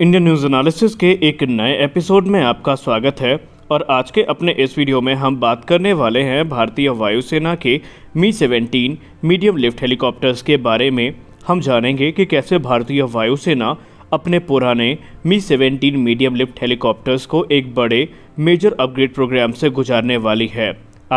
Indian news analysis के एक नए एपिसोड में आपका स्वागत है और आज के अपने इस वीडियो में हम बात करने वाले हैं भारतीय वायुसेना के मी 17 मीडियम लिफ्ट हेलीकॉप्टर्स के बारे में हम जानेंगे कि कैसे भारतीय वायुसेना अपने पुराने मी 17 मीडियम लिफ्ट हेलीकॉप्टर्स को एक बड़े मेजर अपग्रेड प्रोग्राम से गुजारने वाली है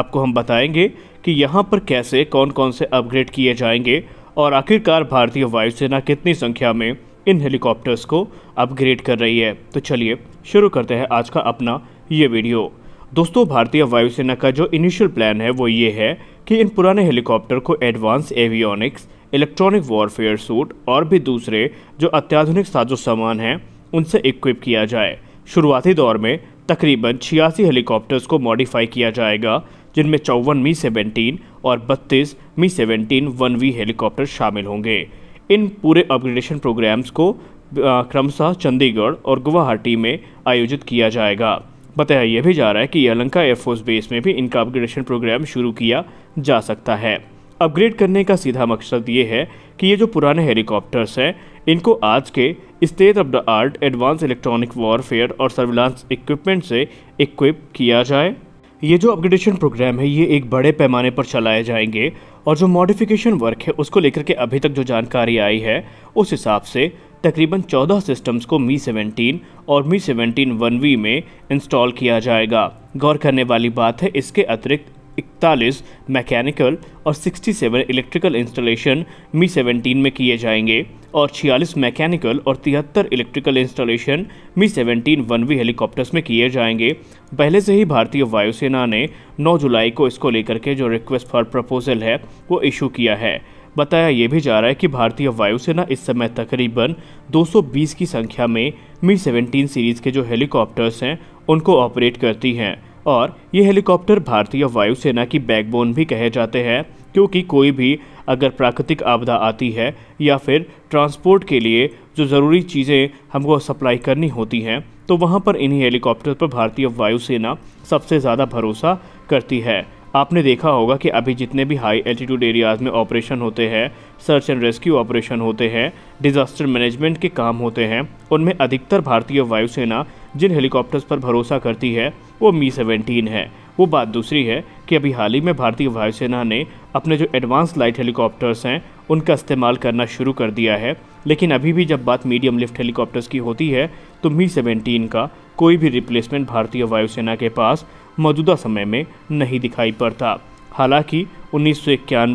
आपको हम बताएंगे कि यहाँ पर कैसे कौन कौन से अपग्रेड किए जाएंगे और आखिरकार भारतीय वायुसेना कितनी संख्या में इन हेलीकॉप्टर्स को अपग्रेड कर रही है तो चलिए शुरू करते हैं आज का अपना ये वीडियो दोस्तों भारतीय वायुसेना का जो इनिशियल प्लान है वो ये है कि इन पुराने हेलीकॉप्टर को advance avionics electronic warfare suite और भी दूसरे जो अत्याधुनिक साजो सामान हैं उनसे इक्विप किया जाए शुरुआती दौर में तकरीबन छियासी हेलीकॉप्टर्स को मॉडिफाई किया जाएगा जिनमें चौवन मी सेवेंटीन और बत्तीस Mi seventeen one V helicopter शामिल होंगे इन पूरे अपग्रेडेशन प्रोग्राम्स को क्रमशः चंडीगढ़ और गुवाहाटी में आयोजित किया जाएगा बताया यह भी जा रहा है कि यलंका एयरफोर्स बेस में भी इनका अपग्रेडेशन प्रोग्राम शुरू किया जा सकता है अपग्रेड करने का सीधा मकसद ये है कि ये जो पुराने हेलीकॉप्टर्स हैं इनको आज के state of the art advance electronic warfare और सर्विलांस इक्विपमेंट से इक्विप किया जाए ये जो अपग्रेडेशन प्रोग्राम है ये एक बड़े पैमाने पर चलाए जाएंगे और जो मॉडिफिकेशन वर्क है उसको लेकर के अभी तक जो जानकारी आई है उस हिसाब से तकरीबन 14 सिस्टम्स को मी 17 और मी 17 वन वी में इंस्टॉल किया जाएगा गौर करने वाली बात है इसके अतिरिक्त इकतालीस मैकेनिकल और 67 इलेक्ट्रिकल इंस्टॉलेशन मी 17 में किए जाएंगे और 46 मैकेनिकल और तिहत्तर electrical installation Mi 17 one V helicopters में किए जाएंगे पहले से ही भारतीय वायुसेना ने 9 जुलाई को इसको लेकर के जो रिक्वेस्ट फॉर प्रपोजल है वो इशू किया है बताया ये भी जा रहा है कि भारतीय वायुसेना इस समय तकरीबन 220 की संख्या में मी 17 सीरीज़ के जो हेलीकॉप्टर्स हैं उनको ऑपरेट करती हैं और ये हेलीकॉप्टर भारतीय वायुसेना की बैकबोन भी कहे जाते हैं क्योंकि कोई भी अगर प्राकृतिक आपदा आती है या फिर ट्रांसपोर्ट के लिए जो ज़रूरी चीज़ें हमको सप्लाई करनी होती हैं तो वहाँ पर इन्हीं हेलीकॉप्टर पर भारतीय वायुसेना सबसे ज़्यादा भरोसा करती है आपने देखा होगा कि अभी जितने भी हाई एल्टीट्यूड एरियाज़ में ऑपरेशन होते हैं सर्च एंड रेस्क्यू ऑपरेशन होते हैं डिज़ास्टर मैनेजमेंट के काम होते हैं उनमें अधिकतर भारतीय वायुसेना जिन हेलीकॉप्टर्स पर भरोसा करती है वो मी सेवेंटीन है वो बात दूसरी है कि अभी हाल ही में भारतीय वायुसेना ने अपने जो एडवांस लाइट हेलीकॉप्टर्स हैं उनका इस्तेमाल करना शुरू कर दिया है लेकिन अभी भी जब बात मीडियम लिफ्ट हेलीकॉप्टर्स की होती है तो मी सेवेंटीन का कोई भी रिप्लेसमेंट भारतीय वायुसेना के पास मौजूदा समय में नहीं दिखाई पड़ता हालांकि उन्नीस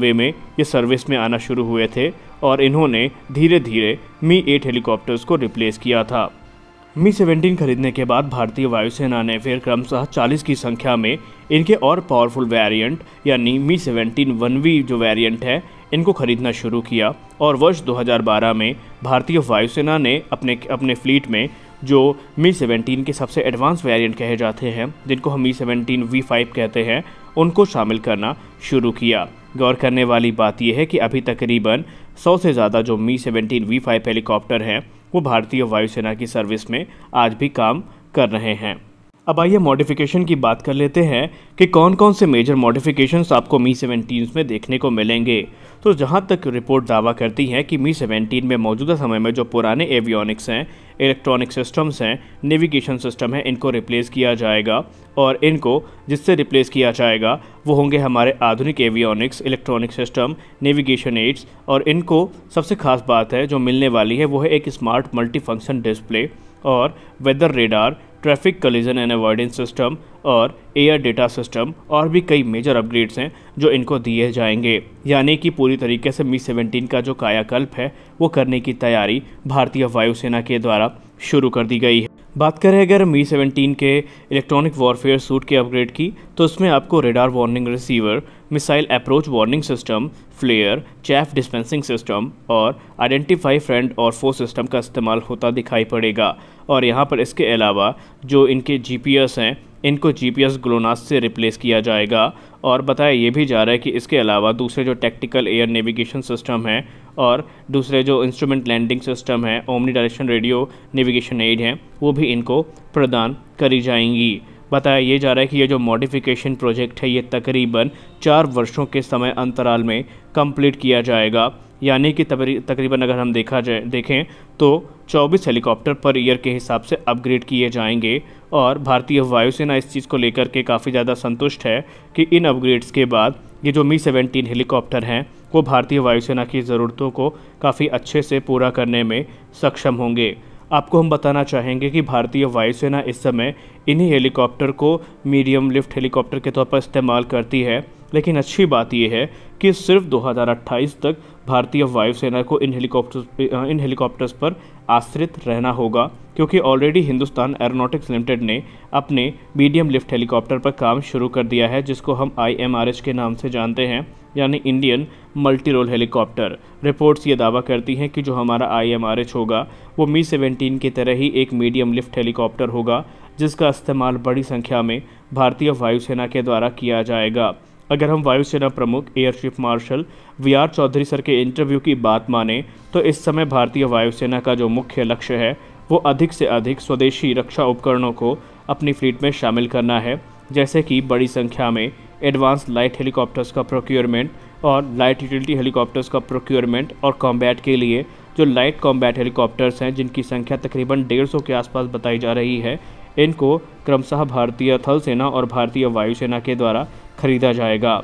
में ये सर्विस में आना शुरू हुए थे और इन्होंने धीरे धीरे मी एट हेलीकॉप्टर्स को रिप्लेस किया था मी सेवेंटीन खरीदने के बाद भारतीय वायुसेना ने फिर क्रमशः 40 की संख्या में इनके और पावरफुल वेरिएंट यानी मी सेवेंटीन वन वी जो वेरिएंट है इनको खरीदना शुरू किया और वर्ष 2012 में भारतीय वायुसेना ने अपने अपने फ्लीट में जो मी सेवेंटीन के सबसे एडवांस वेरिएंट कहे जाते हैं जिनको हम मी सेवेंटीन वी फाइव कहते हैं उनको शामिल करना शुरू किया गौर करने वाली बात यह है कि अभी तकरीबन 100 से ज़्यादा जो Mi seventeen V five helicopter हैं वो भारतीय वायुसेना की सर्विस में आज भी काम कर रहे हैं अब आइए मॉडिफिकेशन की बात कर लेते हैं कि कौन कौन से मेजर मॉडिफिकेशंस आपको मी सेवनटीन में देखने को मिलेंगे तो जहाँ तक रिपोर्ट दावा करती है कि मी सेवनटीन में मौजूदा समय में जो पुराने एवियोनिक्स हैं इलेक्ट्रॉनिक सिस्टम्स हैं नेविगेशन सिस्टम है इनको रिप्लेस किया जाएगा और इनको जिससे रिप्लेस किया जाएगा वो होंगे हमारे आधुनिक avionics electronic system navigation aids और इनको सबसे खास बात है जो मिलने वाली है वो है एक स्मार्ट मल्टी डिस्प्ले और weather radar traffic collision and avoidance system और एयर डेटा सिस्टम और भी कई मेजर अपग्रेड्स हैं जो इनको दिए जाएंगे यानी कि पूरी तरीके से मी सेवेंटीन का जो कायाकल्प है वो करने की तैयारी भारतीय वायुसेना के द्वारा शुरू कर दी गई है बात करें अगर मी 17 के इलेक्ट्रॉनिक वॉरफेयर सूट के अपग्रेड की तो उसमें आपको radar warning receiver missile approach warning system flare chaff dispensing system और आइडेंटिफाई फ्रेंड और फो सिस्टम का इस्तेमाल होता दिखाई पड़ेगा और यहाँ पर इसके अलावा जो इनके जी हैं इनको जी ग्लोनास से रिप्लेस किया जाएगा और बताया ये भी जा रहा है कि इसके अलावा दूसरे जो टेक्टिकल एयर नेविगेशन सिस्टम हैं और दूसरे जो इंस्ट्रूमेंट लैंडिंग सिस्टम है omni direction radio navigation aid है वो भी इनको प्रदान करी जाएंगी बताया ये जा रहा है कि ये जो मॉडिफिकेशन प्रोजेक्ट है ये तकरीबन चार वर्षों के समय अंतराल में कंप्लीट किया जाएगा यानी कि तकरीबन अगर हम देखा जाए देखें तो 24 हेलीकॉप्टर पर ईयर के हिसाब से अपग्रेड किए जाएंगे और भारतीय वायुसेना इस चीज़ को लेकर के काफ़ी ज़्यादा संतुष्ट है कि इन अपग्रेड्स के बाद ये जो मी सेवेंटीन हेलीकॉप्टर हैं वो भारतीय वायुसेना की ज़रूरतों को काफ़ी अच्छे से पूरा करने में सक्षम होंगे आपको हम बताना चाहेंगे कि भारतीय वायुसेना इस समय इन्हीं हेलीकॉप्टर को मीडियम लिफ्ट हेलीकॉप्टर के तौर पर इस्तेमाल करती है लेकिन अच्छी बात यह है कि सिर्फ 2028 तक भारतीय वायुसेना को इन हेलीकॉप्टर इन हेलीकॉप्टर्स पर आश्रित रहना होगा क्योंकि ऑलरेडी हिंदुस्तान एरोनॉटिक्स लिमिटेड ने अपने मीडियम लिफ्ट हेलीकॉप्टर पर काम शुरू कर दिया है जिसको हम आई के नाम से जानते हैं यानी Indian multi role helicopter reports ये दावा करती हैं कि जो हमारा आई होगा वो मी सेवेंटीन की तरह ही एक मीडियम लिफ्ट हेलीकॉप्टर होगा जिसका इस्तेमाल बड़ी संख्या में भारतीय वायुसेना के द्वारा किया जाएगा अगर हम वायुसेना प्रमुख air chief marshal V R Chaudhari sir के इंटरव्यू की बात माने तो इस समय भारतीय वायुसेना का जो मुख्य लक्ष्य है वो अधिक से अधिक स्वदेशी रक्षा उपकरणों को अपनी फ्लीट में शामिल करना है जैसे कि बड़ी संख्या में एडवांस लाइट हेलीकॉप्टर्स का प्रोक्योरमेंट और लाइट यूटिलिटी हेलीकॉप्टर्स का प्रोक्योरमेंट और कॉम्बैट के लिए जो लाइट कॉम्बैट हेलीकॉप्टर्स हैं जिनकी संख्या तकरीबन डेढ़ सौ के आसपास बताई जा रही है इनको क्रमशः भारतीय थल सेना और भारतीय वायुसेना के द्वारा खरीदा जाएगा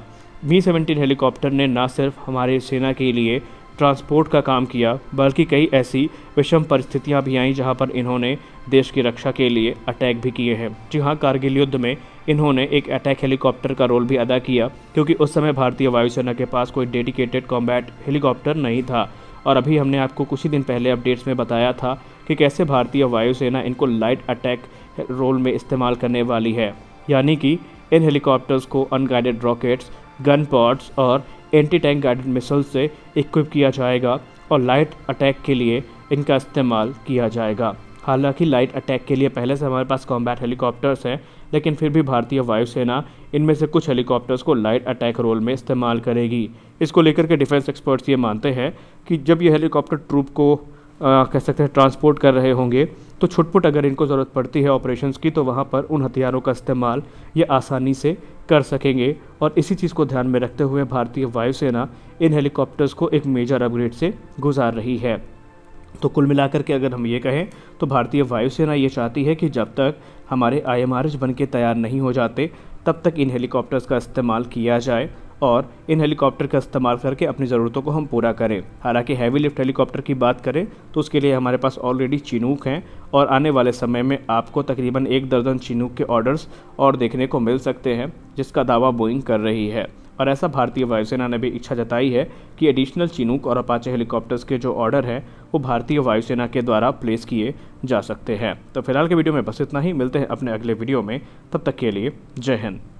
वी सेवेंटीन हेलीकॉप्टर ने न सिर्फ हमारे सेना के लिए ट्रांसपोर्ट का काम किया बल्कि कई ऐसी विषम परिस्थितियां भी आईं जहां पर इन्होंने देश की रक्षा के लिए अटैक भी किए हैं जी हाँ कारगिल युद्ध में इन्होंने एक अटैक हेलीकॉप्टर का रोल भी अदा किया क्योंकि उस समय भारतीय वायुसेना के पास कोई डेडिकेटेड कॉम्बैट हेलीकॉप्टर नहीं था और अभी हमने आपको कुछ ही दिन पहले अपडेट्स में बताया था कि कैसे भारतीय वायुसेना इनको लाइट अटैक रोल में इस्तेमाल करने वाली है यानी कि इन हेलीकॉप्टर्स को अनगाइडेड रॉकेट्स गन पॉड्स और एंटी टैंक गाइडेड मिसल से इक्विप किया जाएगा और लाइट अटैक के लिए इनका इस्तेमाल किया जाएगा हालांकि लाइट अटैक के लिए पहले से हमारे पास कॉम्बैट हेलीकॉप्टर्स हैं लेकिन फिर भी भारतीय वायुसेना इनमें से कुछ हेलीकॉप्टर्स को लाइट अटैक रोल में इस्तेमाल करेगी इसको लेकर के डिफेंस एक्सपर्ट्स ये मानते हैं कि जब ये हेलीकॉप्टर ट्रूप को कह सकते हैं ट्रांसपोर्ट कर रहे होंगे तो छुटपुट अगर इनको ज़रूरत पड़ती है ऑपरेशंस की तो वहाँ पर उन हथियारों का इस्तेमाल ये आसानी से कर सकेंगे और इसी चीज़ को ध्यान में रखते हुए भारतीय वायुसेना इन हेलीकॉप्टर्स को एक मेजर अपग्रेड से गुजार रही है तो कुल मिलाकर के अगर हम ये कहें तो भारतीय वायुसेना ये चाहती है कि जब तक हमारे आई बन के तैयार नहीं हो जाते तब तक इन हेलीकॉप्टर्स का इस्तेमाल किया जाए और इन हेलीकॉप्टर का इस्तेमाल करके अपनी ज़रूरतों को हम पूरा करें हालांकि हैवी लिफ्ट हेलीकॉप्टर की बात करें तो उसके लिए हमारे पास ऑलरेडी चिनूक हैं और आने वाले समय में आपको तकरीबन एक दर्जन चिनूक के ऑर्डर्स और देखने को मिल सकते हैं जिसका दावा बोइंग कर रही है और ऐसा भारतीय वायुसेना ने भी इच्छा जताई है कि एडिशनल चिनूक और अपाचे हेलीकॉप्टर्स के जो ऑर्डर हैं वो भारतीय वायुसेना के द्वारा प्लेस किए जा सकते हैं तो फिलहाल के वीडियो में बस इतना ही मिलते हैं अपने अगले वीडियो में तब तक के लिए जय हिंद